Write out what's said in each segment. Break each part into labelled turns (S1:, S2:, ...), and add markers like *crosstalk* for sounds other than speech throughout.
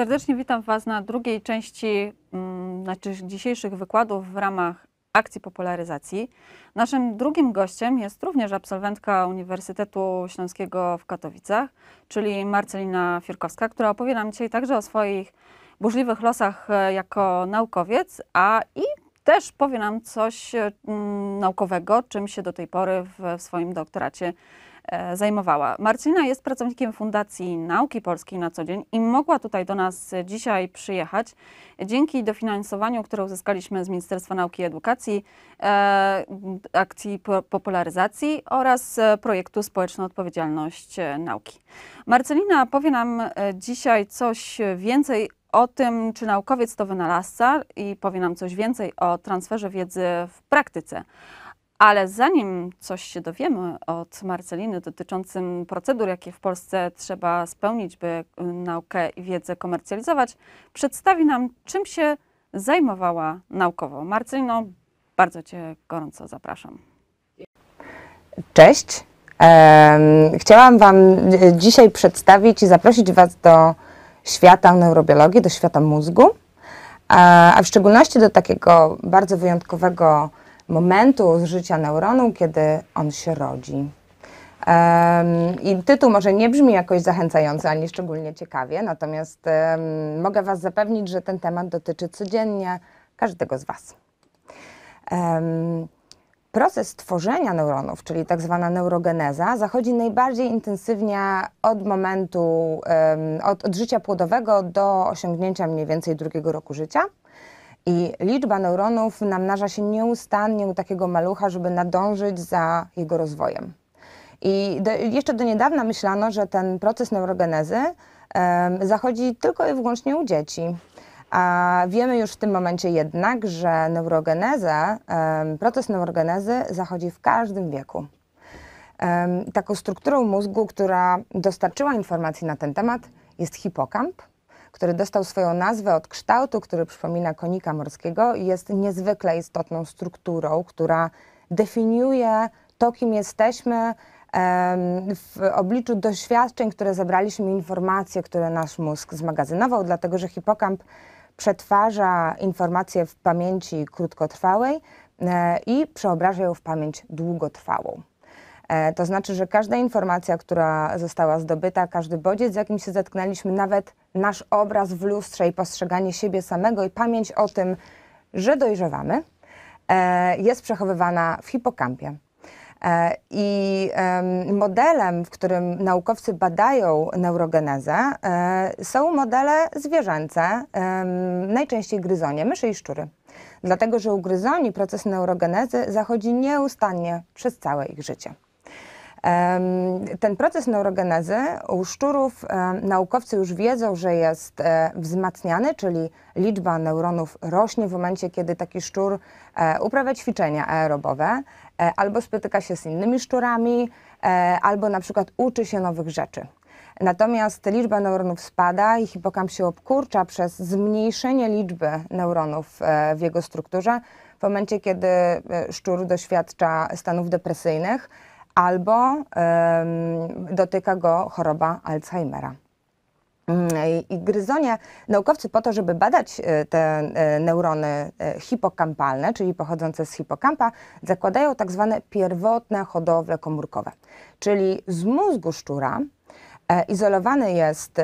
S1: Serdecznie witam Was na drugiej części mm, znaczy dzisiejszych wykładów w ramach akcji popularyzacji. Naszym drugim gościem jest również absolwentka Uniwersytetu Śląskiego w Katowicach, czyli Marcelina Firkowska, która opowie nam dzisiaj także o swoich burzliwych losach e, jako naukowiec, a i też powie nam coś e, mm, naukowego, czym się do tej pory w swoim doktoracie E, zajmowała. Marcina jest pracownikiem Fundacji Nauki Polskiej na co dzień i mogła tutaj do nas dzisiaj przyjechać. Dzięki dofinansowaniu, które uzyskaliśmy z Ministerstwa Nauki i Edukacji, e, akcji popularyzacji oraz e, projektu Społeczna Odpowiedzialność Nauki. Marcelina powie nam dzisiaj coś więcej o tym, czy naukowiec to wynalazca i powie nam coś więcej o transferze wiedzy w praktyce. Ale zanim coś się dowiemy od Marceliny dotyczącym procedur, jakie w Polsce trzeba spełnić, by y, naukę i wiedzę komercjalizować, przedstawi nam, czym się zajmowała naukowo. Marcelino, bardzo Cię gorąco zapraszam.
S2: Cześć. Chciałam Wam dzisiaj przedstawić i zaprosić Was do świata neurobiologii, do świata mózgu, a w szczególności do takiego bardzo wyjątkowego momentu z życia neuronu, kiedy on się rodzi. Um, I tytuł może nie brzmi jakoś zachęcająco ani szczególnie ciekawie, natomiast um, mogę Was zapewnić, że ten temat dotyczy codziennie każdego z Was. Um, proces tworzenia neuronów, czyli tak zwana neurogeneza, zachodzi najbardziej intensywnie od momentu, od, od życia płodowego do osiągnięcia mniej więcej drugiego roku życia. I liczba neuronów namnaża się nieustannie u takiego malucha, żeby nadążyć za jego rozwojem. I do, jeszcze do niedawna myślano, że ten proces neurogenezy zachodzi tylko i wyłącznie u dzieci. A wiemy już w tym momencie jednak, że neurogeneza, proces neurogenezy zachodzi w każdym wieku. Um, taką strukturą mózgu, która dostarczyła informacji na ten temat, jest hipokamp, który dostał swoją nazwę od kształtu, który przypomina konika morskiego, jest niezwykle istotną strukturą, która definiuje to, kim jesteśmy w obliczu doświadczeń, które zabraliśmy, informacje, które nasz mózg zmagazynował, dlatego że hipokamp przetwarza informacje w pamięci krótkotrwałej e, i przeobraża ją w pamięć długotrwałą. E, to znaczy, że każda informacja, która została zdobyta, każdy bodziec, z jakim się zetknęliśmy, nawet nasz obraz w lustrze i postrzeganie siebie samego i pamięć o tym, że dojrzewamy, e, jest przechowywana w hipokampie. E, I modelem, w którym naukowcy badają neurogenezę, są modele zwierzęce, najczęściej gryzonie, myszy i szczury. Dlatego, że u gryzoni proces neurogenezy zachodzi nieustannie przez całe ich życie. Ten proces neurogenezy u szczurów naukowcy już wiedzą, że jest e, wzmacniany, czyli liczba neuronów rośnie w momencie, kiedy taki szczur e, uprawia ćwiczenia aerobowe e, albo spotyka się z innymi szczurami, albo na przykład uczy się nowych rzeczy. Natomiast liczba neuronów spada i hipokamp się obkurcza przez zmniejszenie liczby neuronów w jego strukturze w momencie, kiedy szczur doświadcza stanów depresyjnych albo dotyka go choroba Alzheimera. Mm, I gryzonie naukowcy po to, żeby badać e, te e, neurony e, hipokampalne, czyli pochodzące z hipokampa, zakładają tak zwane pierwotne hodowle komórkowe. Czyli z mózgu szczura izolowany jest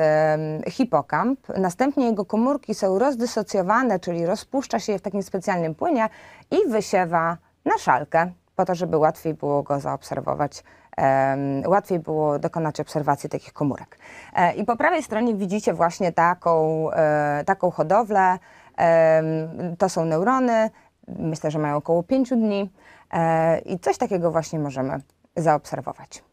S2: hipokamp, następnie jego komórki są rozdysocjowane, czyli rozpuszcza się je w takim specjalnym płynie i wysiewa na szalkę po to, żeby łatwiej było go zaobserwować, łatwiej było dokonać obserwacji takich komórek. E, I po prawej stronie widzicie właśnie taką, e, taką hodowlę. To są neurony, myślę, że mają około 5 dni e, i coś takiego właśnie możemy zaobserwować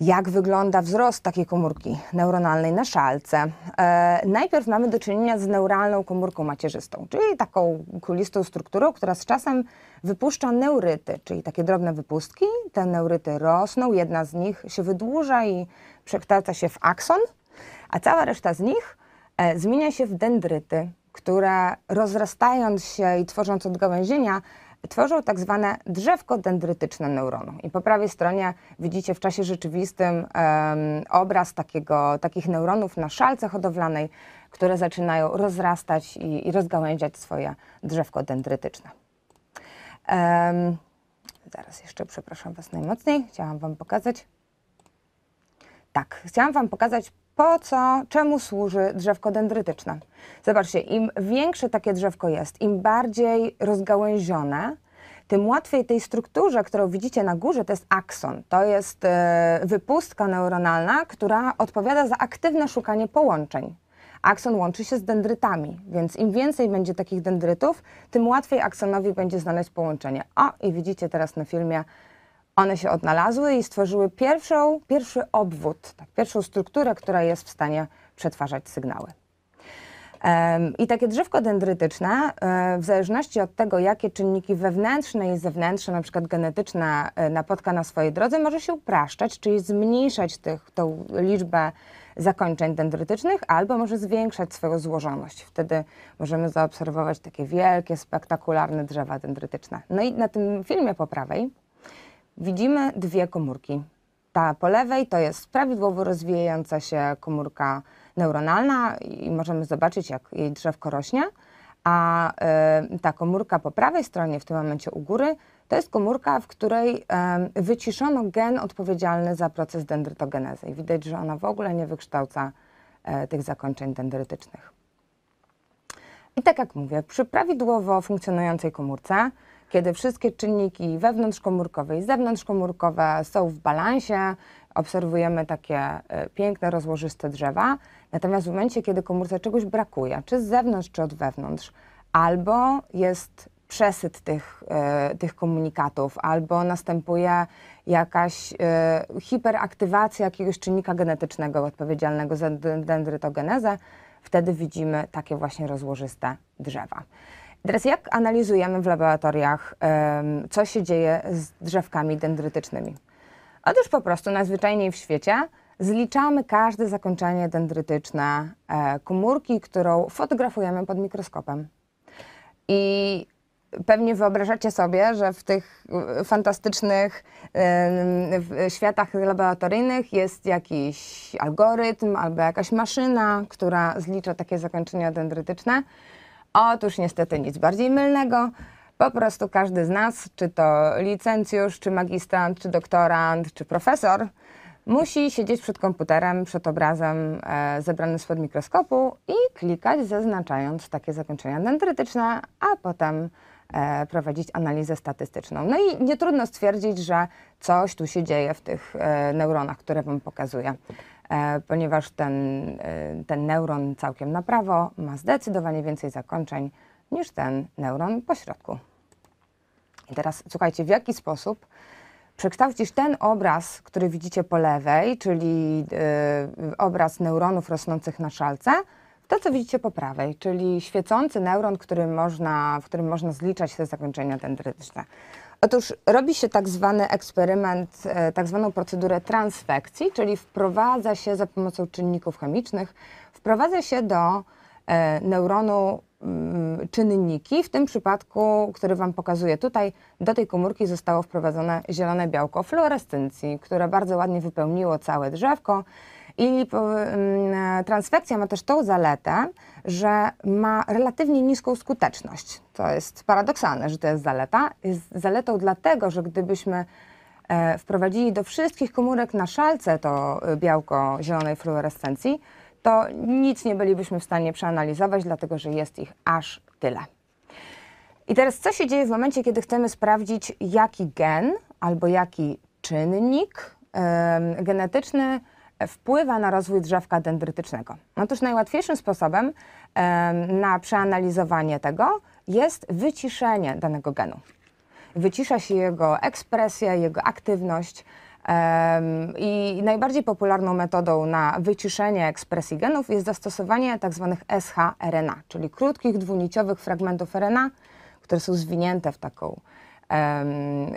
S2: jak wygląda wzrost takiej komórki neuronalnej na szalce. E, najpierw mamy do czynienia z neuralną komórką macierzystą, czyli taką kulistą strukturą, która z czasem wypuszcza neuryty, czyli takie drobne wypustki. Te neuryty rosną, jedna z nich się wydłuża i przekształca się w akson, a cała reszta z nich e, zmienia się w dendryty, które rozrastając się i tworząc odgałęzienia, tworzą tak zwane drzewko dendrytyczne neuronu. I po prawej stronie widzicie w czasie rzeczywistym um, obraz takiego, takich neuronów na szalce hodowlanej, które zaczynają rozrastać i, i rozgałęziać swoje drzewko dendrytyczne. Um, zaraz jeszcze przepraszam Was najmocniej, chciałam Wam pokazać. Tak, chciałam Wam pokazać po co, czemu służy drzewko dendrytyczne. Zobaczcie, im większe takie drzewko jest, im bardziej rozgałęzione, tym łatwiej tej strukturze, którą widzicie na górze, to jest akson, to jest e, wypustka neuronalna, która odpowiada za aktywne szukanie połączeń. Akson łączy się z dendrytami, więc im więcej będzie takich dendrytów, tym łatwiej aksonowi będzie znaleźć połączenie. O, i widzicie teraz na filmie one się odnalazły i stworzyły pierwszą, pierwszy obwód, tak, pierwszą strukturę, która jest w stanie przetwarzać sygnały. I takie drzewko dendrytyczne, e, w zależności od tego, jakie czynniki wewnętrzne i zewnętrzne, na przykład genetyczne, e, napotka na swojej drodze, może się upraszczać, czyli zmniejszać tych, tą liczbę zakończeń dendrytycznych, albo może zwiększać swoją złożoność. Wtedy możemy zaobserwować takie wielkie, spektakularne drzewa dendrytyczne. No i na tym filmie po prawej widzimy dwie komórki. Ta po lewej to jest prawidłowo rozwijająca się komórka neuronalna i możemy zobaczyć, jak jej drzewko rośnie, a y, ta komórka po prawej stronie, w tym momencie u góry, to jest komórka, w której y, wyciszono gen odpowiedzialny za proces dendrytogenezy. I widać, że ona w ogóle nie wykształca y, tych zakończeń dendrytycznych. I tak jak mówię, przy prawidłowo funkcjonującej komórce kiedy wszystkie czynniki wewnątrzkomórkowe i zewnątrzkomórkowe są w balansie, obserwujemy takie e, piękne, rozłożyste drzewa. Natomiast w momencie, kiedy komórce czegoś brakuje, czy z zewnątrz, czy od wewnątrz, albo jest przesyt tych, e, tych komunikatów, albo następuje jakaś e, hiperaktywacja jakiegoś czynnika genetycznego odpowiedzialnego za dendrytogenezę, wtedy widzimy takie właśnie rozłożyste drzewa. Teraz jak analizujemy w laboratoriach, co się dzieje z drzewkami dendrytycznymi? Otóż po prostu najzwyczajniej w świecie zliczamy każde zakończenie dendrytyczne e, komórki, którą fotografujemy pod mikroskopem. I pewnie wyobrażacie sobie, że w tych fantastycznych światach laboratoryjnych jest jakiś algorytm albo jakaś maszyna, która zlicza takie zakończenia dendrytyczne. Otóż niestety nic bardziej mylnego. Po prostu każdy z nas, czy to licencjusz, czy magistrant, czy doktorant, czy profesor, musi siedzieć przed komputerem, przed obrazem e, zebranym spod mikroskopu i klikać, zaznaczając takie zakończenia dendrytyczne, a potem e, prowadzić analizę statystyczną. No i nie trudno stwierdzić, że coś tu się dzieje w tych e, neuronach, które Wam pokazuję. E, ponieważ ten, e, ten neuron całkiem na prawo ma zdecydowanie więcej zakończeń niż ten neuron po środku. I teraz słuchajcie, w jaki sposób przekształcić ten obraz, który widzicie po lewej, czyli e, obraz neuronów rosnących na szalce, w to, co widzicie po prawej, czyli świecący neuron, który można, w którym można zliczać te zakończenia dendrytyczne. Otóż robi się tak zwany eksperyment, e, tak zwaną procedurę transfekcji, czyli wprowadza się za pomocą czynników chemicznych, wprowadza się do e, neuronu mm, czynniki, w tym przypadku, który Wam pokazuję tutaj, do tej komórki zostało wprowadzone zielone białko fluorescencji, które bardzo ładnie wypełniło całe drzewko i transfekcja ma też tą zaletę, że ma relatywnie niską skuteczność. To jest paradoksalne, że to jest zaleta. Jest zaletą dlatego, że gdybyśmy e, wprowadzili do wszystkich komórek na szalce to e, białko zielonej fluorescencji, to nic nie bylibyśmy w stanie przeanalizować, dlatego że jest ich aż tyle. I teraz co się dzieje w momencie, kiedy chcemy sprawdzić, jaki gen albo jaki czynnik genetyczny wpływa na rozwój drzewka dendrytycznego? Otóż no najłatwiejszym sposobem na przeanalizowanie tego jest wyciszenie danego genu. Wycisza się jego ekspresję, jego aktywność. I najbardziej popularną metodą na wyciszenie ekspresji genów jest zastosowanie tzw. Tak shRNA, czyli krótkich dwuniciowych fragmentów RNA, które są zwinięte w taką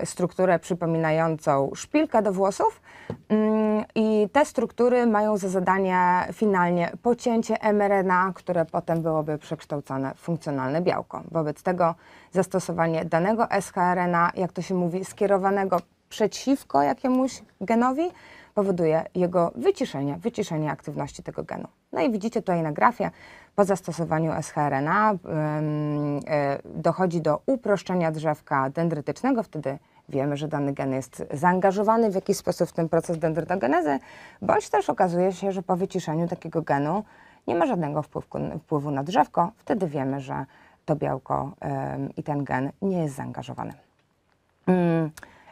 S2: strukturę przypominającą szpilkę do włosów mm, i i te struktury mają za zadanie finalnie pocięcie mRNA, które potem byłoby przekształcone w funkcjonalne białko. Wobec tego zastosowanie danego shRNA, jak to się mówi, skierowanego przeciwko jakiemuś genowi, powoduje jego wyciszenie, wyciszenie aktywności tego genu. No i widzicie tutaj na grafie, po zastosowaniu shRNA y, dochodzi do uproszczenia drzewka dendrytycznego, wtedy wiemy, że dany gen jest zaangażowany w jakiś sposób w ten proces dendrogenezy, bądź też okazuje się, że po wyciszeniu takiego genu nie ma żadnego wpływu, na drzewko, wtedy wiemy, że to białko i ten gen nie jest zaangażowany. Mm,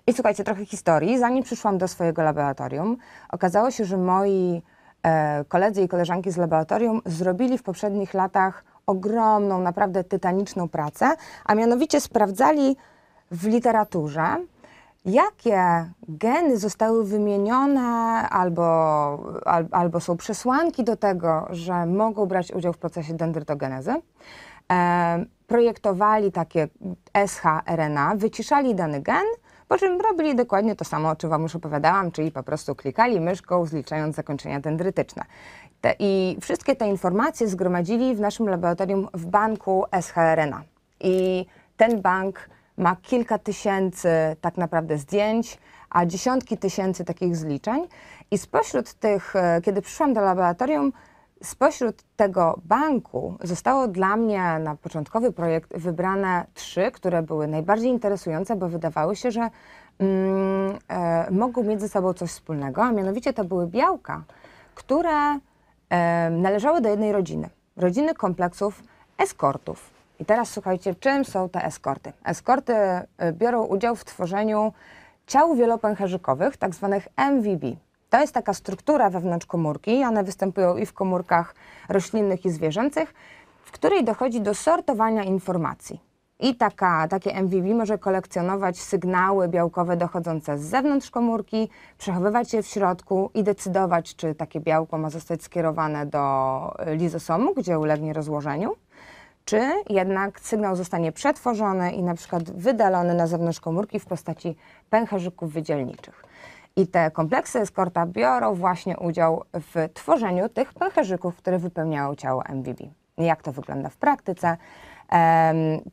S2: I słuchajcie, trochę historii. Zanim przyszłam do swojego laboratorium, okazało się, że moi e, koledzy i koleżanki z laboratorium zrobili w poprzednich latach ogromną, naprawdę tytaniczną pracę, a mianowicie sprawdzali, w literaturze, jakie geny zostały wymienione albo, al, albo są przesłanki do tego, że mogą brać udział w procesie dendrytogenezy. E, projektowali takie shRNA, wyciszali dany gen, po czym robili dokładnie to samo, o czym Wam już opowiadałam, czyli po prostu klikali myszką, zliczając zakończenia dendrytyczne. Te, I wszystkie te informacje zgromadzili w naszym laboratorium w banku shRNA. I ten bank ma kilka tysięcy tak naprawdę zdjęć, a dziesiątki tysięcy takich zliczeń. I spośród tych, e, kiedy przyszłam do laboratorium, spośród tego banku zostało dla mnie na początkowy projekt wybrane trzy, które były najbardziej interesujące, bo wydawały się, że mm, e, mogą mieć ze sobą coś wspólnego, a mianowicie to były białka, które e, należały do jednej rodziny rodziny kompleksów eskortów. I teraz słuchajcie, czym są te eskorty? Eskorty y, biorą udział w tworzeniu ciał wielopęcherzykowych, tak zwanych MVB. To jest taka struktura wewnątrz komórki, one występują i w komórkach roślinnych i zwierzęcych, w której dochodzi do sortowania informacji. I taka, takie MVB może kolekcjonować sygnały białkowe dochodzące z zewnątrz komórki, przechowywać je w środku i decydować, czy takie białko ma zostać skierowane do lizosomu, gdzie ulegnie rozłożeniu, czy jednak sygnał zostanie przetworzony i na przykład wydalony na zewnątrz komórki w postaci pęcherzyków wydzielniczych. I te kompleksy eskorta biorą właśnie udział w tworzeniu tych pęcherzyków, które wypełniają ciało MVB. Jak to wygląda w praktyce?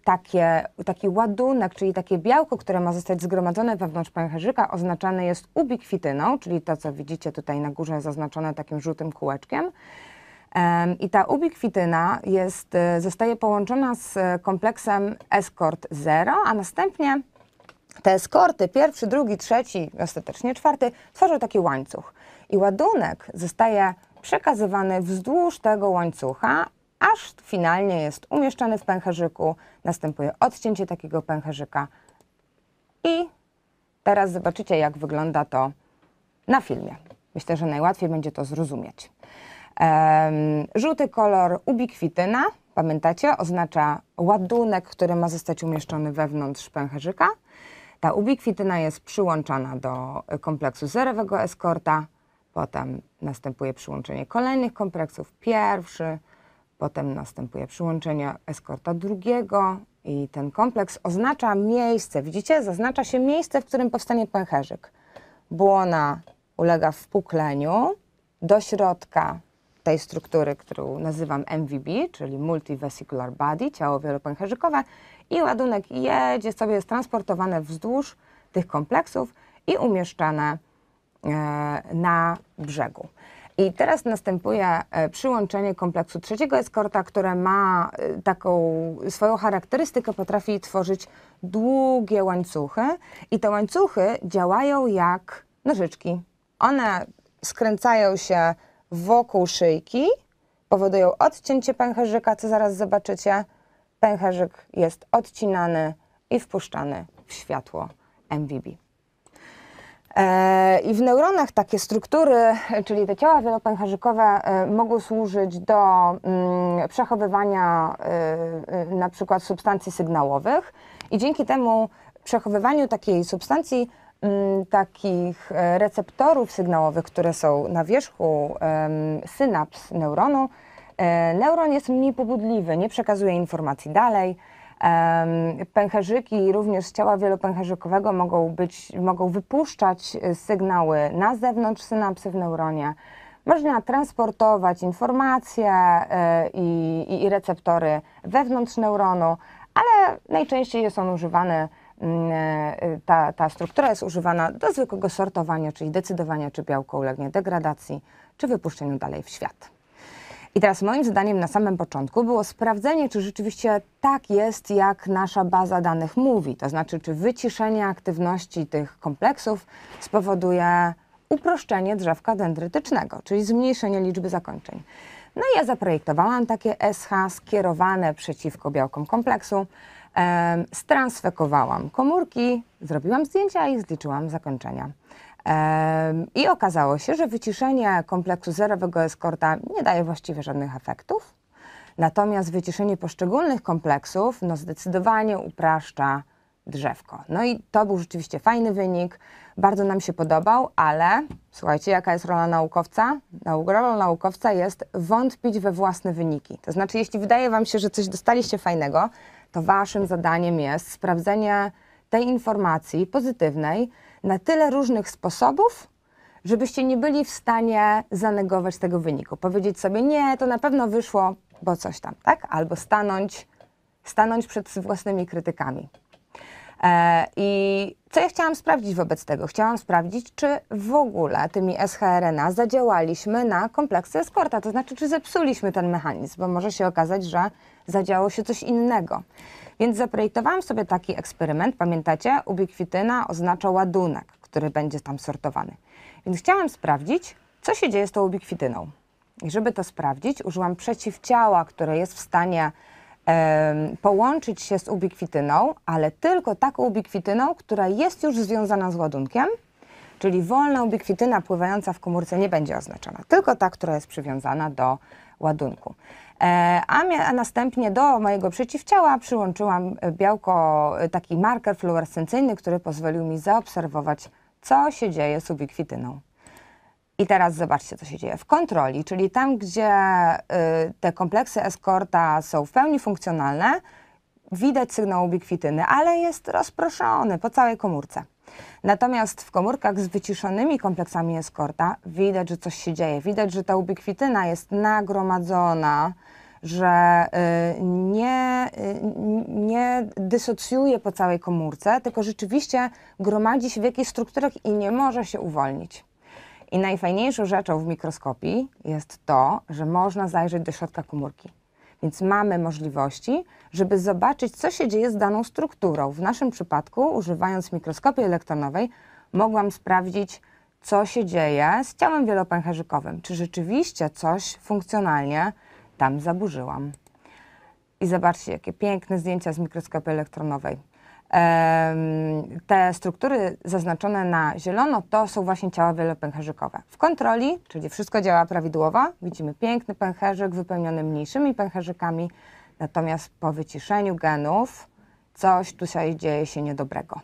S2: takie, taki ładunek, czyli takie białko, które ma zostać zgromadzone wewnątrz pęcherzyka, oznaczane jest ubikwityną, czyli to, co widzicie tutaj na górze, zaznaczone takim żółtym kółeczkiem. I ta ubikwityna jest, e, zostaje połączona z e, kompleksem Escort 0, a następnie te eskorty, pierwszy, drugi, trzeci, ostatecznie czwarty, tworzą taki łańcuch. I ładunek zostaje przekazywany wzdłuż tego łańcucha, aż finalnie jest umieszczany w pęcherzyku. Następuje odcięcie takiego pęcherzyka. I teraz zobaczycie, jak wygląda to na filmie. Myślę, że najłatwiej będzie to zrozumieć. Żółty kolor ubikwityna, pamiętacie, oznacza ładunek, który ma zostać umieszczony wewnątrz pęcherzyka. Ta ubikwityna jest przyłączana do kompleksu zerowego eskorta, potem następuje przyłączenie kolejnych kompleksów, pierwszy, potem następuje przyłączenie eskorta drugiego i ten kompleks oznacza miejsce, widzicie, zaznacza się miejsce, w którym powstanie pęcherzyk. Błona ulega wpukleniu, do środka tej struktury, którą nazywam MVB, czyli Multivesicular Body, ciało wielopęcherzykowe i ładunek jedzie sobie, jest transportowane wzdłuż tych kompleksów i umieszczane e, na brzegu. I teraz następuje e, przyłączenie kompleksu trzeciego eskorta, które ma e, taką swoją charakterystykę, potrafi tworzyć długie łańcuchy i te łańcuchy działają jak nożyczki. One skręcają się wokół szyjki powodują odcięcie pęcherzyka, co zaraz zobaczycie. Pęcherzyk jest odcinany i wpuszczany w światło MVB. E, I w neuronach takie struktury, czyli te ciała wielopęcherzykowe, e, mogą służyć do mm, przechowywania e, na przykład substancji sygnałowych i dzięki temu przechowywaniu takiej substancji Mm, takich e, receptorów sygnałowych, które są na wierzchu synaps neuronu, e, neuron jest mniej pobudliwy, nie przekazuje informacji dalej. Pęcherzyki również z ciała wielopęcherzykowego mogą, być, mogą wypuszczać e, sygnały na zewnątrz synapsy w neuronie. Można transportować informacje i, i, i receptory wewnątrz neuronu, ale najczęściej jest on używany Mm, e, ta, ta struktura jest używana do zwykłego sortowania, czyli decydowania, czy białko ulegnie degradacji, czy wypuszczeniu dalej w świat. I teraz moim zdaniem na samym początku było sprawdzenie, czy rzeczywiście tak jest, jak nasza baza danych mówi. To znaczy, czy wyciszenie aktywności tych kompleksów spowoduje uproszczenie drzewka dendrytycznego, czyli zmniejszenie liczby zakończeń. No i ja zaprojektowałam takie SH skierowane przeciwko białkom kompleksu, e, stransfekowałam komórki, zrobiłam zdjęcia i zliczyłam zakończenia. I okazało się, że wyciszenie kompleksu zerowego eskorta nie daje właściwie żadnych efektów, natomiast wyciszenie poszczególnych kompleksów no, zdecydowanie upraszcza drzewko. No i to był rzeczywiście fajny wynik, bardzo nam się podobał, ale słuchajcie, jaka jest rola naukowca? Rolą naukowca jest wątpić we własne wyniki. To znaczy, jeśli wydaje Wam się, że coś dostaliście fajnego, to waszym zadaniem jest sprawdzenie tej informacji pozytywnej na tyle różnych sposobów, żebyście nie byli w stanie zanegować tego wyniku. Powiedzieć sobie, nie, to na pewno wyszło, bo coś tam, tak? Albo stanąć, stanąć przed własnymi krytykami. E, I co ja chciałam sprawdzić wobec tego? Chciałam sprawdzić, czy w ogóle tymi SHRNA zadziałaliśmy na kompleksy eskorta, to znaczy, czy zepsuliśmy ten mechanizm, bo może się okazać, że zadziało się coś innego. Więc zaprojektowałam sobie taki eksperyment, pamiętacie? Ubiquityna oznacza ładunek, który będzie tam sortowany. Więc chciałam sprawdzić, co się dzieje z tą ubikwityną. I żeby to sprawdzić, użyłam przeciwciała, które jest w stanie e, połączyć się z ubikwityną, ale tylko taką ubikwityną, która jest już związana z ładunkiem, czyli wolna ubikwityna pływająca w komórce nie będzie oznaczona, tylko ta, która jest przywiązana do ładunku. E, a, następnie do mojego przeciwciała przyłączyłam białko, e, taki marker fluorescencyjny, który pozwolił mi zaobserwować, co się dzieje z ubikwityną. I teraz zobaczcie, co się dzieje w kontroli, czyli tam, gdzie y, te kompleksy eskorta są w pełni funkcjonalne, widać sygnał ubikwityny, ale jest rozproszony po całej komórce. Natomiast w komórkach z wyciszonymi kompleksami eskorta widać, że coś się dzieje. Widać, że ta ubiquityna jest nagromadzona, że y, nie, y, nie dysocjuje po całej komórce, tylko rzeczywiście gromadzi się w jakichś strukturach i nie może się uwolnić. I najfajniejszą rzeczą w mikroskopii jest to, że można zajrzeć do środka komórki. Więc mamy możliwości, żeby zobaczyć, co się dzieje z daną strukturą. W naszym przypadku, używając mikroskopii elektronowej, mogłam sprawdzić, co się dzieje z ciałem wielopęcherzykowym. Czy rzeczywiście coś funkcjonalnie tam zaburzyłam. I zobaczcie, jakie piękne zdjęcia z mikroskopii elektronowej. Te struktury zaznaczone na zielono to są właśnie ciała wielopęcherzykowe. W kontroli, czyli wszystko działa prawidłowo, widzimy piękny pęcherzyk wypełniony mniejszymi pęcherzykami, natomiast po wyciszeniu genów coś tutaj dzieje się niedobrego.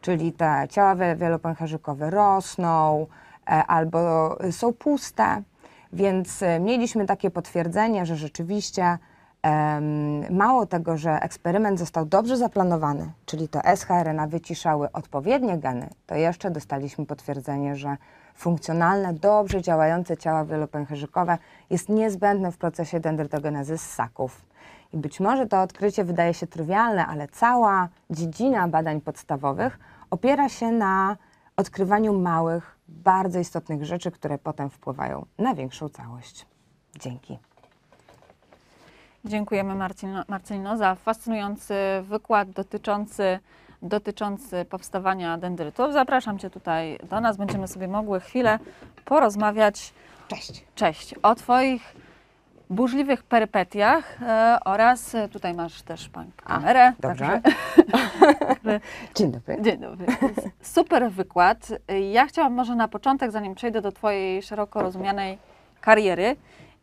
S2: Czyli te ciała wielopęcherzykowe rosną e, albo są puste, więc e, mieliśmy takie potwierdzenie, że rzeczywiście Mało tego, że eksperyment został dobrze zaplanowany, czyli to SHRNA wyciszały odpowiednie geny, to jeszcze dostaliśmy potwierdzenie, że funkcjonalne, dobrze działające ciała wielopęcherzykowe jest niezbędne w procesie dendrytogenezy ssaków. I być może to odkrycie wydaje się trywialne, ale cała dziedzina badań podstawowych opiera się na odkrywaniu małych, bardzo istotnych rzeczy, które potem wpływają na większą całość. Dzięki.
S1: Dziękujemy Marcino, Marcelino za fascynujący wykład dotyczący, dotyczący powstawania dendrytów. Zapraszam Cię tutaj do nas. Będziemy sobie mogły chwilę porozmawiać. Cześć. Cześć. O Twoich burzliwych perypetiach e, oraz tutaj masz też Pan kamerę. A, dobrze. Także, *laughs* Dzień dobry. Dzień dobry. Super wykład. Ja chciałam może na początek, zanim przejdę do Twojej szeroko rozumianej kariery,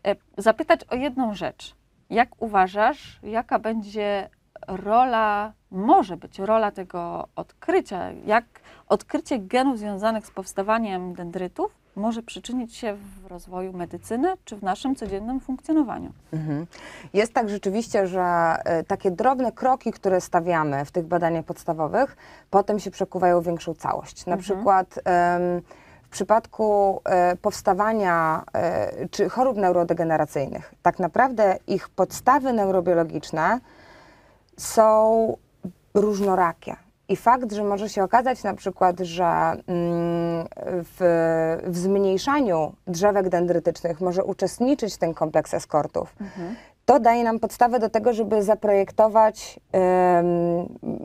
S1: e, zapytać o jedną rzecz jak uważasz, jaka będzie rola, może być rola tego odkrycia? Jak odkrycie genów związanych z powstawaniem dendrytów może przyczynić się w rozwoju medycyny czy w naszym codziennym funkcjonowaniu. Mhm. Jest
S2: tak rzeczywiście, że e, takie drobne kroki, które stawiamy w tych badaniach podstawowych, potem się przekuwają w większą całość. Na mhm. przykład. Um, przypadku e, powstawania e, czy chorób neurodegeneracyjnych, tak naprawdę ich podstawy neurobiologiczne są różnorakie. I fakt, że może się okazać na przykład, że mm, w, w zmniejszaniu drzewek dendrytycznych może uczestniczyć ten kompleks eskortów, mhm to daje nam podstawę do tego, żeby zaprojektować,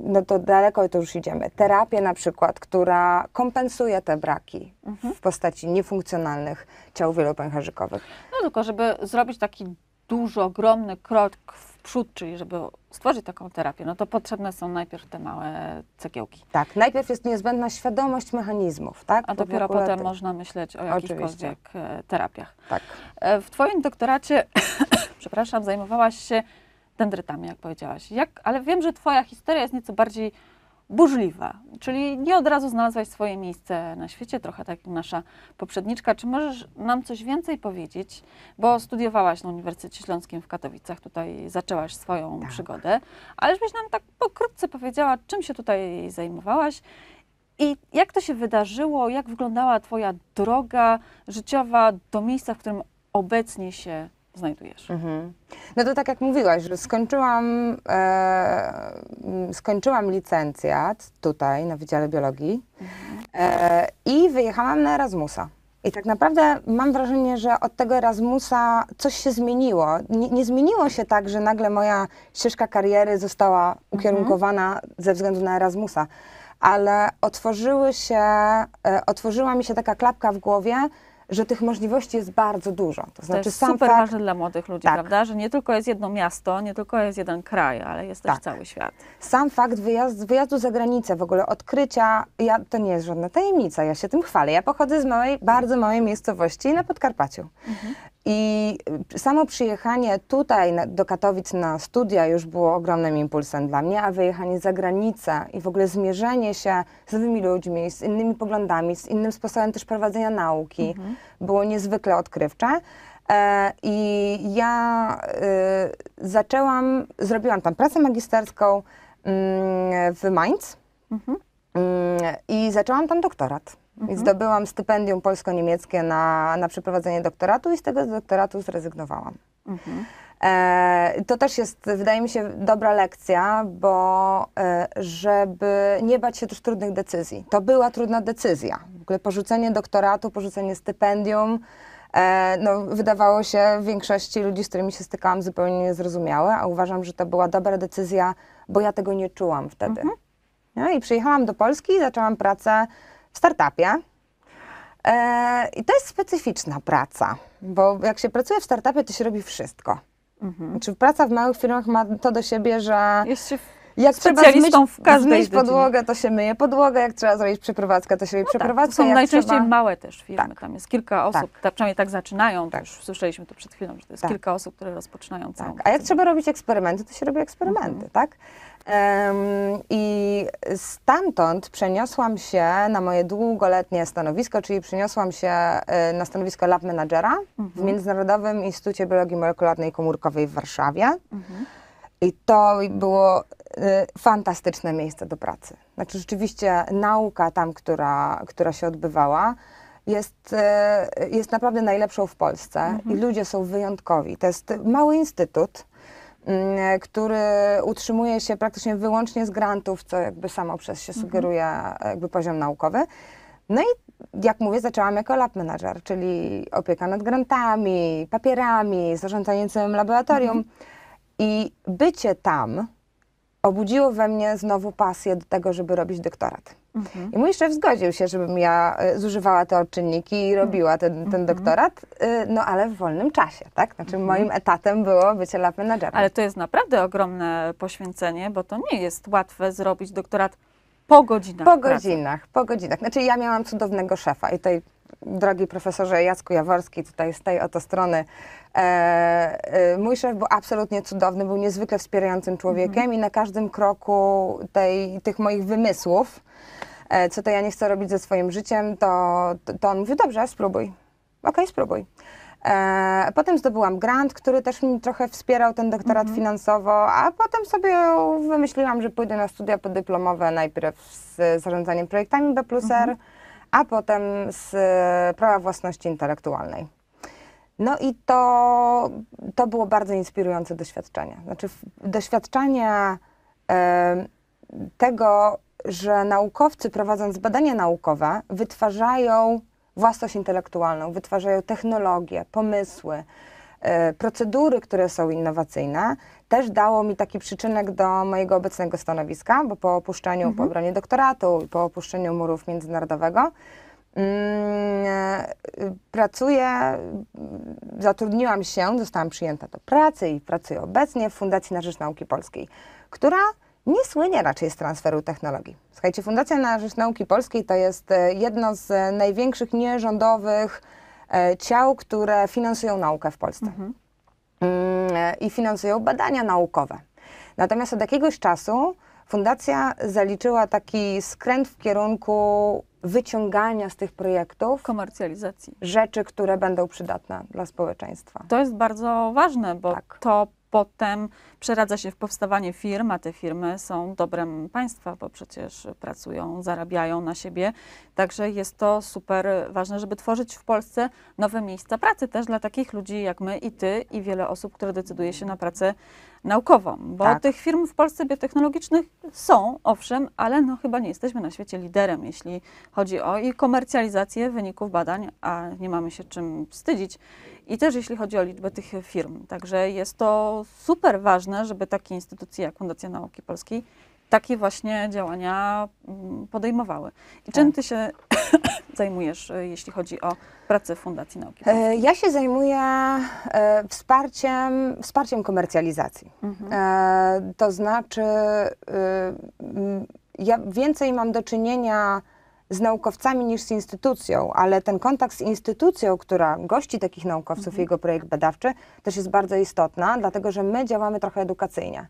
S2: no to daleko to już idziemy, terapię na przykład, która kompensuje te braki mhm. w postaci niefunkcjonalnych ciał wielopęcherzykowych.
S1: No tylko, żeby zrobić taki duży, ogromny krok w przód, czyli żeby stworzyć taką terapię, no to potrzebne są najpierw te małe cegiełki.
S2: Tak, najpierw jest niezbędna świadomość mechanizmów, tak?
S1: A dopiero potem można myśleć o jakichkolwiek Oczywiście. E, terapiach. Tak. E, w Twoim doktoracie, *coughs* przepraszam, zajmowałaś się dendrytami, jak powiedziałaś. Jak, ale wiem, że Twoja historia jest nieco bardziej burzliwa, czyli nie od razu znalazłaś swoje miejsce na świecie, trochę tak jak nasza poprzedniczka. Czy możesz nam coś więcej powiedzieć, bo studiowałaś na Uniwersytecie Śląskim w Katowicach, tutaj zaczęłaś swoją tak. przygodę, ale żebyś nam tak pokrótce powiedziała, czym się tutaj zajmowałaś i jak to się wydarzyło, jak wyglądała Twoja droga życiowa do miejsca, w którym obecnie się znajdujesz. Mhm.
S2: No to tak jak mówiłaś, że skończyłam, e, skończyłam licencjat tutaj na Wydziale Biologii e, i wyjechałam na Erasmusa. I tak naprawdę mam wrażenie, że od tego Erasmusa coś się zmieniło. Nie, nie zmieniło się tak, że nagle moja ścieżka kariery została ukierunkowana mhm. ze względu na Erasmusa, ale otworzyły się, e, otworzyła mi się taka klapka w głowie, że tych możliwości jest bardzo dużo. To, to znaczy, jest sam super fakt, ważne
S1: dla młodych ludzi, tak. prawda? Że nie tylko jest jedno miasto, nie tylko jest jeden kraj, ale jest tak. też cały świat.
S2: Sam fakt wyjazd, wyjazdu za granicę, w ogóle odkrycia, ja, to nie jest żadna tajemnica, ja się tym chwalę. Ja pochodzę z małej, bardzo małej miejscowości na Podkarpaciu. Mhm. I samo przyjechanie tutaj na, do Katowic na studia już było ogromnym impulsem dla mnie, a wyjechanie za granicę i w ogóle zmierzenie się z nowymi ludźmi, z innymi poglądami, z innym sposobem też prowadzenia nauki mhm. było niezwykle odkrywcze. E, I ja y, zaczęłam, zrobiłam tam pracę magisterską y, w Mainz. Mhm. Mm, I zaczęłam tam doktorat. Mhm. I zdobyłam stypendium polsko-niemieckie na, na przeprowadzenie doktoratu i z tego doktoratu zrezygnowałam. Mhm. E, to też jest, wydaje mi się, dobra lekcja, bo e, żeby nie bać się też trudnych decyzji. To była trudna decyzja. W ogóle porzucenie doktoratu, porzucenie stypendium, e, no, wydawało się większości ludzi, z którymi się stykałam, zupełnie niezrozumiałe, a uważam, że to była dobra decyzja, bo ja tego nie czułam wtedy. Mhm. No I przyjechałam do Polski i zaczęłam pracę w startupie. E, I to jest specyficzna praca, bo jak się pracuje w startupie, to się robi wszystko. Mhm. Znaczy, praca w małych firmach ma to do siebie, że jak trzeba zmyć, w każdej zmyć podłogę, to się myje podłogę, jak trzeba zrobić przeprowadzkę, to się robi no przeprowadzkę. Tak, to są najczęściej trzeba...
S1: małe też firmy, tak. tam jest kilka tak. osób, tak. przynajmniej tak zaczynają, tak. już słyszeliśmy to przed chwilą, że to jest tak. kilka osób, które rozpoczynają całą tak.
S2: A jak trzeba robić eksperymenty, to się robi eksperymenty, mhm. tak? I stamtąd przeniosłam się na moje długoletnie stanowisko, czyli przeniosłam się y, na stanowisko lab managera mhm. w Międzynarodowym Instytucie Biologii Molekularnej i Komórkowej w Warszawie. Mhm. I to było y, fantastyczne miejsce do pracy. Znaczy rzeczywiście nauka tam, która, która się odbywała, jest, y, jest naprawdę najlepszą w Polsce mhm. i ludzie są wyjątkowi. To jest mały instytut, Mm, który utrzymuje się praktycznie wyłącznie z grantów, co jakby samo przez się mhm. sugeruje e, jakby poziom naukowy. No i jak mówię, zaczęłam jako lab manager, czyli opieka nad grantami, papierami, zarządzanie całym laboratorium. Mhm. I bycie tam obudziło we mnie znowu pasję do tego, żeby robić doktorat. Mhm. I mój szef zgodził się, żebym ja e, zużywała te odczynniki i robiła ten, ten mhm. doktorat, e, no ale w wolnym czasie, tak? Znaczy mhm. moim etatem było bycie lab managerem. Ale
S1: to jest naprawdę ogromne poświęcenie, bo to nie jest łatwe zrobić doktorat
S2: po godzinach. Po pracy. godzinach, po godzinach. Znaczy ja miałam cudownego szefa i tutaj drogi profesorze Jacku Jaworski, tutaj z tej oto strony. E, e, mój szef był absolutnie cudowny, był niezwykle wspierającym człowiekiem mm i na każdym kroku tej, tych moich wymysłów, e, co to ja nie chcę robić ze swoim życiem, to, to on mówił dobrze, spróbuj. Okej, okay, spróbuj. E, potem zdobyłam grant, który też mi trochę wspierał ten doktorat mm -hmm. finansowo, a potem sobie wymyśliłam, że pójdę na studia podyplomowe najpierw z zarządzaniem projektami B+R, mm -hmm a potem z e, prawa własności intelektualnej. No i to, to było bardzo inspirujące doświadczenie. Znaczy, doświadczenie e, tego, że naukowcy prowadząc badania naukowe wytwarzają własność intelektualną, wytwarzają technologie, pomysły, e, procedury, które są innowacyjne, też dało mi taki przyczynek do mojego obecnego stanowiska, bo po opuszczeniu, mhm. po obronie doktoratu i po opuszczeniu murów międzynarodowego mm, e, pracuję, mm, zatrudniłam się, zostałam przyjęta do pracy i pracuję obecnie w Fundacji na Rzecz Nauki Polskiej, która nie słynie raczej z transferu technologii. Słuchajcie, Fundacja na Rzecz Nauki Polskiej to jest e, jedno z największych nierządowych e, ciał, które finansują naukę w Polsce. Mhm. Mm, e, i finansują badania naukowe. Natomiast od jakiegoś czasu fundacja zaliczyła taki skręt w kierunku wyciągania z tych projektów komercjalizacji rzeczy, które będą przydatne dla społeczeństwa. To
S1: jest bardzo ważne, bo tak. to potem przeradza się w powstawanie firm, a te firmy są dobrem państwa, bo przecież pracują, zarabiają na siebie. Także jest to super ważne, żeby tworzyć w Polsce nowe miejsca pracy też dla takich ludzi jak my i ty i wiele osób, które decyduje się na pracę naukową, bo tak. tych firm w Polsce biotechnologicznych są, owszem, ale no chyba nie jesteśmy na świecie liderem, jeśli chodzi o i komercjalizację wyników badań, a nie mamy się czym wstydzić. I też jeśli chodzi o liczbę tych firm. Także jest to super ważne, żeby takie instytucje jak Fundacja Nauki Polskiej takie właśnie działania mm, podejmowały. I czym tak. ty się *coughs* zajmujesz, e, jeśli chodzi o pracę Fundacji Nauki?
S2: E, ja się zajmuję e, wsparciem, wsparciem komercjalizacji. Mhm. To znaczy, ja więcej mam do czynienia z naukowcami niż z instytucją, ale ten kontakt z instytucją, która gości takich naukowców, mhm. jego projekt badawczy, też jest bardzo istotna, dlatego że my działamy trochę edukacyjnie.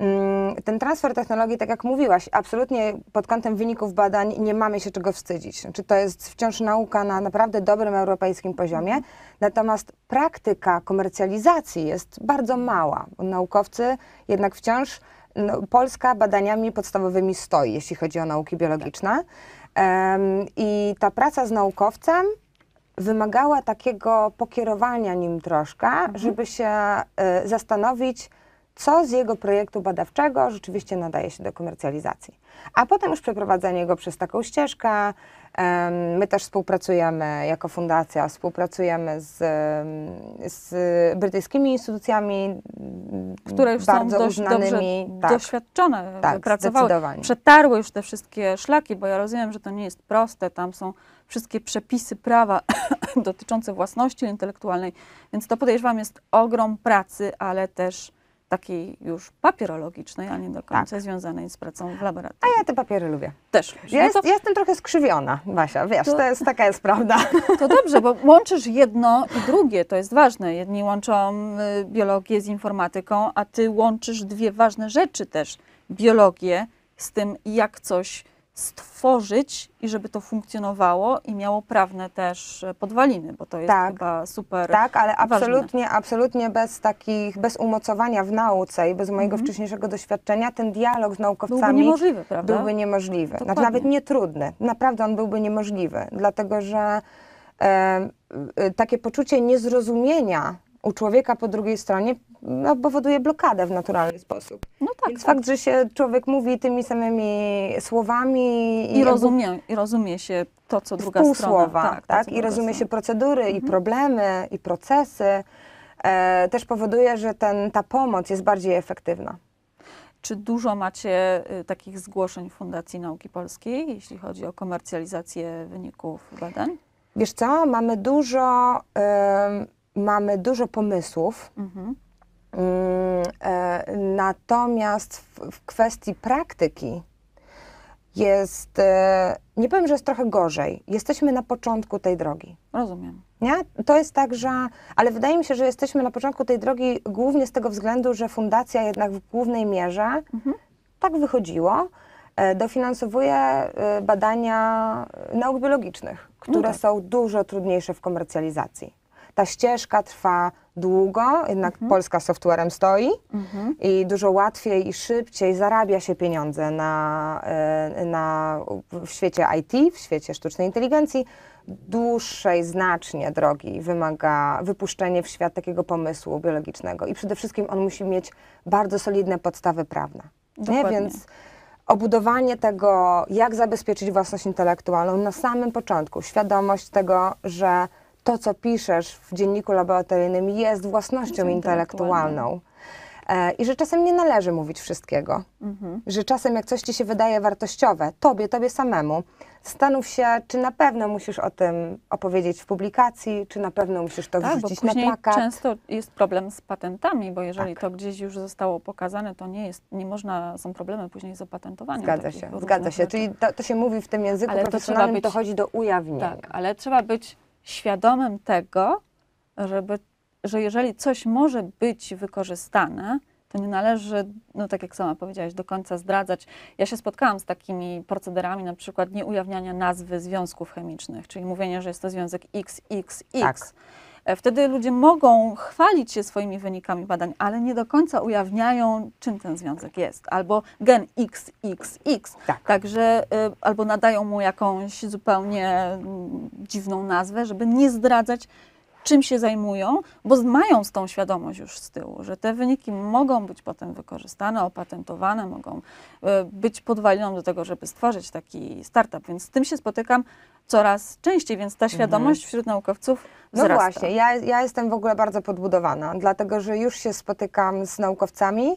S2: Mm, ten transfer technologii, tak jak mówiłaś, absolutnie pod kątem wyników badań nie mamy się czego wstydzić. Znaczy, to jest wciąż nauka na naprawdę dobrym europejskim poziomie, natomiast praktyka komercjalizacji jest bardzo mała. Naukowcy jednak wciąż, no, Polska badaniami podstawowymi stoi, jeśli chodzi o nauki biologiczne. Um, I ta praca z naukowcem wymagała takiego pokierowania nim troszkę, mhm. żeby się y, zastanowić, co z jego projektu badawczego rzeczywiście nadaje się do komercjalizacji. A potem już przeprowadzenie go przez taką ścieżkę. My też współpracujemy jako fundacja, współpracujemy z, z brytyjskimi instytucjami, które już bardzo są dość uznanymi. dobrze tak.
S1: doświadczone, tak, pracowały, przetarły już te wszystkie szlaki, bo ja rozumiem, że to nie jest proste, tam są wszystkie przepisy prawa *coughs* dotyczące własności intelektualnej, więc to podejrzewam jest ogrom pracy, ale też takiej już papierologicznej, a nie do końca tak. związanej z pracą w laboratorium. A ja te papiery lubię. Też. Ja, no jest, to... jestem trochę skrzywiona, Wasia, wiesz, to... to... jest, taka jest prawda. *laughs* To dobrze, bo łączysz jedno i drugie, to jest ważne. Jedni łączą y, biologię z informatyką, a ty łączysz dwie ważne rzeczy też. Biologię z tym, jak coś stworzyć i żeby to funkcjonowało i miało prawne też e, podwaliny, bo to jest tak, chyba super. Tak, ale absolutnie,
S2: ważne. absolutnie bez takich, bez umocowania w nauce i bez mojego mm wcześniejszego doświadczenia ten dialog z naukowcami byłby niemożliwy, prawda? Byłby
S1: niemożliwy.
S2: Znaczy, nawet nie trudny. Naprawdę on byłby niemożliwy, dlatego że e, takie poczucie niezrozumienia u człowieka po drugiej stronie no, powoduje blokadę
S1: w naturalny sposób. No
S2: tak. Więc tak. fakt, że się człowiek mówi tymi samymi słowami. I, i rozumie,
S1: i rozumie się to, co druga strona. Tak, tak? I rozumie się
S2: procedury, mhm. i problemy, i procesy. E, też powoduje, że ten, ta pomoc jest bardziej efektywna.
S1: Czy dużo macie y, takich zgłoszeń Fundacji Nauki Polskiej, jeśli chodzi o komercjalizację wyników badań?
S2: Wiesz co, mamy dużo, y, mamy dużo pomysłów. Mhm Mm, e, natomiast w, kwestii praktyki jest, e, nie powiem, że jest trochę gorzej. Jesteśmy na początku tej drogi. Rozumiem. Nie? To jest tak, że, ale wydaje mi się, że jesteśmy na początku tej drogi głównie z tego względu, że fundacja jednak w głównej mierze, mhm. tak wychodziło, e, dofinansowuje badania nauk biologicznych, które no tak. są dużo trudniejsze w komercjalizacji. Ta ścieżka trwa długo, jednak mhm. Polska softwarem stoi mhm. i dużo łatwiej i szybciej zarabia się pieniądze na, e, na, w świecie IT, w świecie sztucznej inteligencji. Dłuższej znacznie drogi wymaga wypuszczenie w świat takiego pomysłu biologicznego i przede wszystkim on musi mieć bardzo solidne podstawy prawne. Nie? Więc obudowanie tego, jak zabezpieczyć własność intelektualną na samym początku, świadomość tego, że to, co piszesz w dzienniku laboratoryjnym, jest własnością intelektualną. E, I że czasem nie należy mówić wszystkiego.
S1: Mhm. Że
S2: czasem, jak coś ci się wydaje wartościowe, tobie, tobie samemu, stanów się, czy na pewno musisz o tym opowiedzieć w publikacji, czy na pewno musisz to tak, wrzucić bo na plakat.
S1: Często jest problem z patentami, bo jeżeli tak. to gdzieś już zostało pokazane, to nie jest, nie można, są problemy później z opatentowaniem. Zgadza się, zgadza się.
S2: Rzeczy. Czyli to, to, się mówi w tym języku ale profesjonalnym, to, być, to chodzi do ujawnienia. Tak,
S1: ale trzeba być świadomym tego, żeby, że jeżeli coś może być wykorzystane, to nie należy, no tak jak sama powiedziałaś, do końca zdradzać. Ja się spotkałam z takimi procederami, na przykład nieujawniania nazwy związków chemicznych, czyli mówienie, że jest to związek XXX. Tak. E, wtedy ludzie mogą chwalić się swoimi wynikami badań, ale nie do końca ujawniają, czym ten związek jest. Albo gen XXX, tak. także, e, albo nadają mu jakąś zupełnie mm, dziwną nazwę, żeby nie zdradzać, czym się zajmują, bo mają z tą świadomość już z tyłu, że te wyniki mogą być potem wykorzystane, opatentowane, mogą e, być podwaliną do tego, żeby stworzyć taki startup. Więc z tym się spotykam coraz częściej, więc ta mhm. świadomość mhm. wśród naukowców no wzrasta. No właśnie,
S2: ja, ja jestem w ogóle bardzo podbudowana, dlatego że już się spotykam z naukowcami,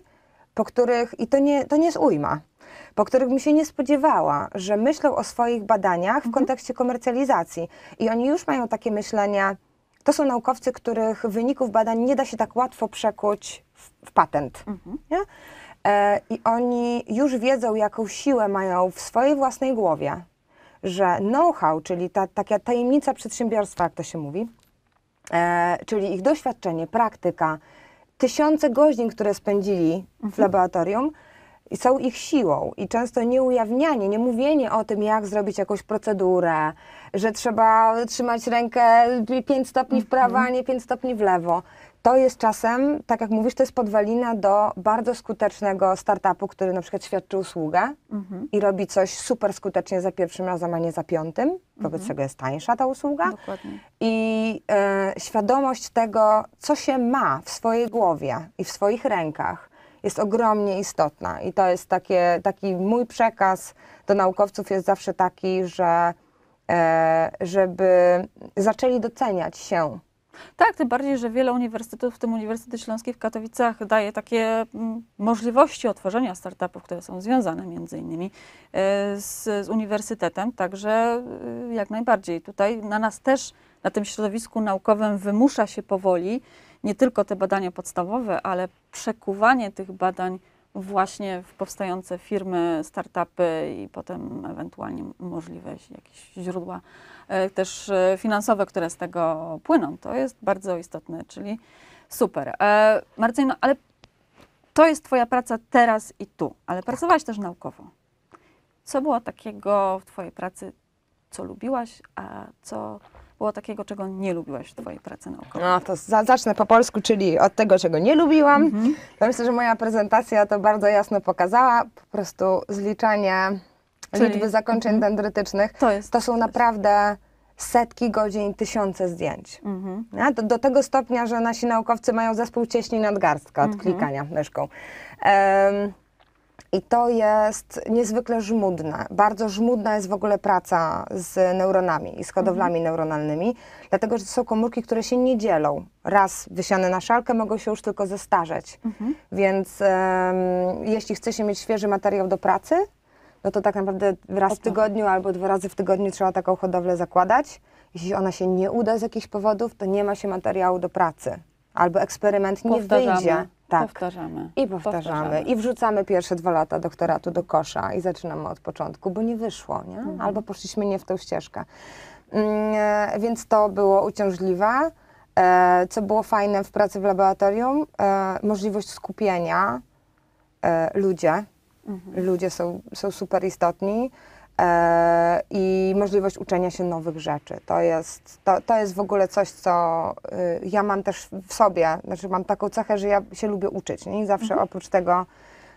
S2: po których, i to nie, to nie jest ujma, po których bym się nie spodziewała, że myślą o swoich badaniach mhm. w kontekście komercjalizacji. I oni już mają takie myślenia, to są naukowcy, których wyników badań nie da się tak łatwo przekuć w, w patent. Mhm. E, I oni już wiedzą, jaką siłę mają w swojej własnej głowie, że know-how, czyli ta taka tajemnica przedsiębiorstwa, jak to się mówi, e, czyli ich doświadczenie, praktyka, tysiące godzin, które spędzili w mhm. laboratorium, są ich siłą i często nieujawnianie, nie mówienie o tym, jak zrobić jakąś procedurę, że trzeba trzymać rękę 5 stopni w prawo, a mhm. nie 5 stopni w lewo to jest czasem, tak jak mówisz, to jest podwalina do bardzo skutecznego startupu, który na przykład świadczy usługę mhm. i robi coś super skutecznie za pierwszym razem, a nie za piątym, mhm. wobec czego jest tańsza ta usługa. Dokładnie. I y, świadomość tego, co się ma w swojej głowie i w swoich rękach, jest ogromnie istotna. I to jest takie, taki mój przekaz do naukowców jest zawsze taki, że e, żeby zaczęli doceniać się
S1: tak, tym bardziej, że wiele uniwersytetów, w tym Uniwersytet Śląski w Katowicach, daje takie mm, możliwości otworzenia startupów, które są związane między innymi e, z, z uniwersytetem, także e, jak najbardziej. Tutaj na nas też, na tym środowisku naukowym wymusza się powoli nie tylko te badania podstawowe, ale przekuwanie tych badań właśnie w powstające firmy, startupy i potem ewentualnie możliwe jakieś źródła e, też e, finansowe, które z tego płyną. To jest bardzo istotne, czyli super. E, Marcelino, ale to jest Twoja praca teraz i tu, ale tak. pracowałaś też naukowo. Co było takiego w Twojej pracy, co lubiłaś, a co było takiego, czego nie lubiłaś w Twojej pracy naukowej?
S2: No to za, zacznę po polsku, czyli od tego, czego nie lubiłam. Mhm. No myślę, że moja prezentacja to bardzo jasno pokazała. Po prostu zliczanie czyli... liczby zakończeń mhm. dendrytycznych to, jest, to są to naprawdę setki godzin, tysiące zdjęć. Mhm. Ja, do, do, tego stopnia, że nasi naukowcy mają zespół cieśni nadgarstka od mhm. klikania myszką. Um, i to jest niezwykle żmudne. Bardzo żmudna jest w ogóle praca z neuronami i z hodowlami mhm. neuronalnymi, dlatego że to są komórki, które się nie dzielą. Raz wysiane na szalkę mogą się już tylko zestarzeć. Mhm. Więc um, jeśli chce się mieć świeży materiał do pracy, no to tak naprawdę raz w tygodniu albo dwa razy w tygodniu trzeba taką hodowlę zakładać. Jeśli ona się nie uda z jakichś powodów, to nie ma się materiału do pracy. Albo eksperyment nie Powtarzamy. wyjdzie. Tak.
S1: Powtarzamy. I powtarzamy. powtarzamy. I
S2: wrzucamy pierwsze dwa lata doktoratu do kosza i zaczynamy od początku, bo nie wyszło, nie? Mhm. Albo poszliśmy nie w tą ścieżkę. Mm, e, więc to było uciążliwe. E, co było fajne w pracy w laboratorium, e, możliwość skupienia. ludzie. Mhm. Ludzie są, są super istotni. E, i możliwość uczenia się nowych rzeczy. To jest, to, to jest w ogóle coś, co y, ja mam też w sobie, znaczy mam taką cechę, że ja się lubię uczyć, nie? I zawsze mhm. oprócz tego,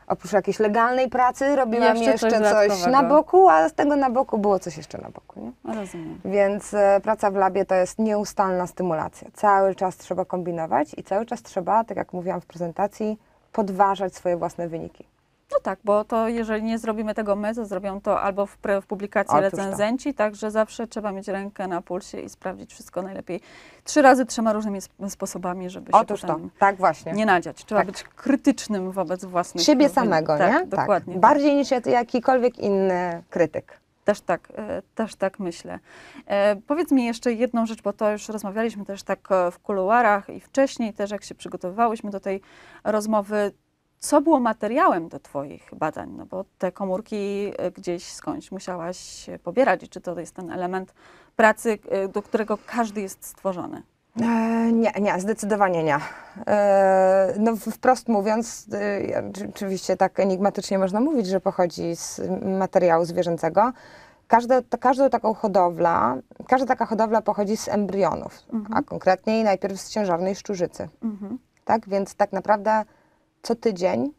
S2: oprócz jakiejś legalnej pracy robiłam jeszcze, jeszcze coś, coś na boku, a z tego na boku było coś jeszcze na boku, nie? No, rozumiem. Więc y, praca w labie to jest nieustanna stymulacja. Cały czas trzeba kombinować i cały czas trzeba, tak jak mówiłam w prezentacji, podważać swoje własne wyniki.
S1: No tak, bo to jeżeli nie zrobimy tego my, to zrobią to albo w, w publikacji recenzenci, tak. także zawsze trzeba mieć rękę na pulsie i sprawdzić wszystko najlepiej trzy razy trzema różnymi sposobami, żeby się Otóż to. Tak, właśnie. nie nadziać. Trzeba tak. być krytycznym wobec własnych... Siebie samego, tak, nie? Tak. Dokładnie. Tak. Bardziej niż jakikolwiek inny krytyk. Też tak, e, też tak myślę. E, powiedz mi jeszcze jedną rzecz, bo to już rozmawialiśmy też tak e, w kuluarach i wcześniej też, jak się przygotowywałyśmy do tej rozmowy, co było materiałem do Twoich badań? No bo te komórki y, gdzieś skądś musiałaś pobierać. czy to jest ten element pracy, y, do którego każdy jest stworzony?
S2: E, nie, nie, zdecydowanie nie. E, no wprost mówiąc, y, oczywiście tak enigmatycznie można mówić, że pochodzi z materiału zwierzęcego. Każda, każda taką hodowla, każda taka hodowla pochodzi z embrionów, mhm. a konkretniej najpierw z ciężarnej szczurzycy. Mhm. Tak, więc tak naprawdę co tydzień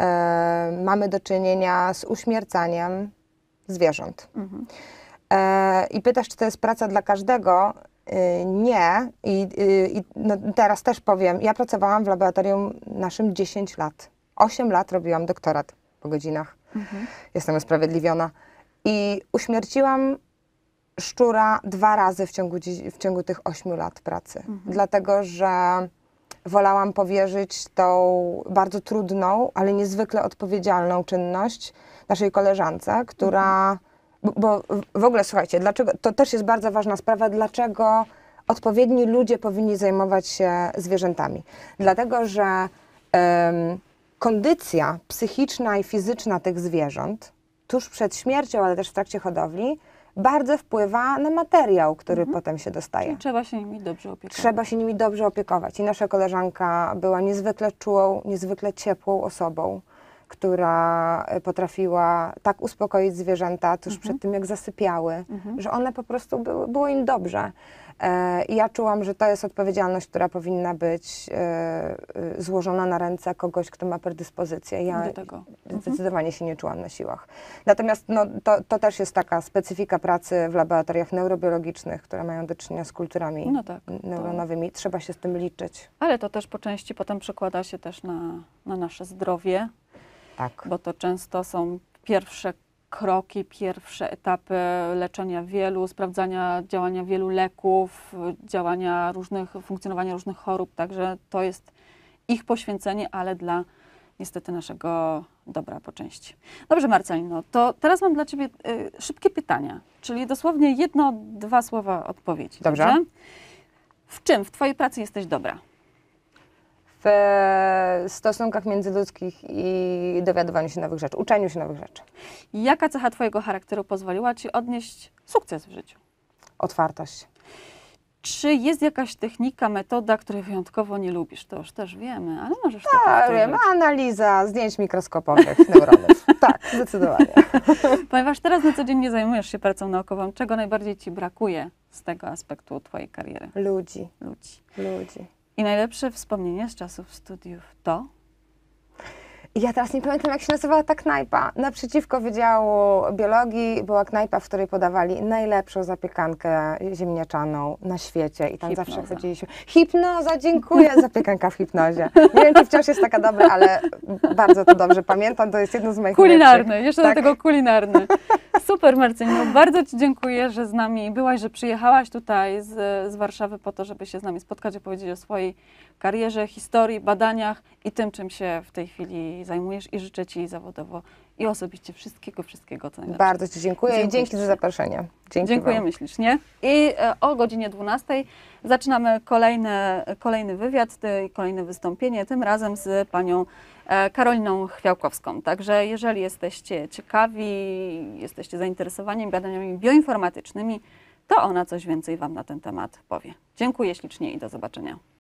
S2: e, mamy do czynienia z uśmiercaniem zwierząt. Mhm. E, I pytasz, czy to jest praca dla każdego? E, nie. I, i no teraz też powiem, ja pracowałam w laboratorium naszym 10 lat. 8 lat robiłam doktorat po godzinach. Mhm. Jestem usprawiedliwiona. I uśmierciłam szczura dwa razy w ciągu, w ciągu tych 8 lat pracy. Mhm. Dlatego, że wolałam powierzyć tą bardzo trudną, ale niezwykle odpowiedzialną czynność naszej koleżance, która. Bo, bo w ogóle słuchajcie, dlaczego, to też jest bardzo ważna sprawa, dlaczego odpowiedni ludzie powinni zajmować się zwierzętami. Dlatego, że um, kondycja psychiczna i fizyczna tych zwierząt tuż przed śmiercią, ale też w trakcie hodowli, bardzo wpływa na materiał, który mhm. potem się dostaje. Czyli
S1: trzeba się nimi dobrze opiekować.
S2: Trzeba się nimi dobrze opiekować. I nasza koleżanka była niezwykle czułą, niezwykle ciepłą osobą która e, potrafiła tak uspokoić zwierzęta tuż mhm. przed tym, jak zasypiały, mhm. że one po prostu były, było im dobrze. E, I ja czułam, że to jest odpowiedzialność, która powinna być e, złożona na ręce kogoś, kto ma predyspozycję. Ja tego. Mhm. zdecydowanie mhm. się nie czułam na siłach. Natomiast no, to, to, też jest taka specyfika pracy w laboratoriach neurobiologicznych, które mają do czynienia z kulturami no tak, neuronowymi.
S1: To... Trzeba się z tym liczyć. Ale to też po części potem przekłada się też na, na nasze zdrowie tak. bo to często są pierwsze kroki, pierwsze etapy leczenia wielu, sprawdzania działania wielu leków, działania różnych, funkcjonowania różnych chorób, także to jest ich poświęcenie, ale dla niestety naszego dobra po części. Dobrze Marcelino, to teraz mam dla Ciebie y, szybkie pytania, czyli dosłownie jedno, dwa słowa odpowiedzi. Dobrze. dobrze? W czym w Twojej pracy jesteś dobra?
S2: w e, stosunkach międzyludzkich i dowiadywaniu się nowych rzeczy, uczeniu się nowych rzeczy.
S1: Jaka cecha Twojego charakteru pozwoliła Ci odnieść sukces w życiu? Otwartość. Czy jest jakaś technika, metoda, której wyjątkowo nie lubisz? To już też wiemy, ale możesz tak, to wiem, analiza
S2: zdjęć mikroskopowych *laughs* neuronów. tak, zdecydowanie.
S1: *laughs* Ponieważ teraz na co dzień nie zajmujesz się pracą naukową, czego najbardziej Ci brakuje z tego aspektu Twojej kariery? Ludzi. Ludzi. Ludzi. I najlepsze wspomnienie z czasów studiów to?
S2: ja teraz nie pamiętam, jak się nazywała ta knajpa. Naprzeciwko Wydziału Biologii była knajpa, w której podawali najlepszą zapiekankę ziemniaczaną na świecie. I tam hipnoza. zawsze chodziliśmy.
S1: Hipnoza, dziękuję!
S2: Zapiekanka w hipnozie. Nie wiem, czy wciąż jest taka dobra, ale bardzo to dobrze pamiętam. To jest jedno z moich Kulinarny, lepszych.
S1: jeszcze tak. do tego kulinarny. Super, Marcino. Bardzo Ci dziękuję, że z nami byłaś, że przyjechałaś tutaj z, z Warszawy po to, żeby się z nami spotkać, opowiedzieć o swojej karierze, historii, badaniach i tym, czym się w tej chwili zajmujesz i życzę Ci zawodowo i osobiście wszystkiego, wszystkiego, co najlepsze. Bardzo Ci dziękuję, dziękuję i dzięki za
S2: zaproszenie. Dzięki Dziękujemy
S1: ślicznie. I e, o godzinie 12 zaczynamy kolejne, kolejny wywiad, kolejne wystąpienie, tym razem z panią e, Karoliną Chwiałkowską. Także jeżeli jesteście ciekawi, jesteście zainteresowani badaniami bioinformatycznymi, to ona coś więcej Wam na ten temat powie. Dziękuję ślicznie i do zobaczenia.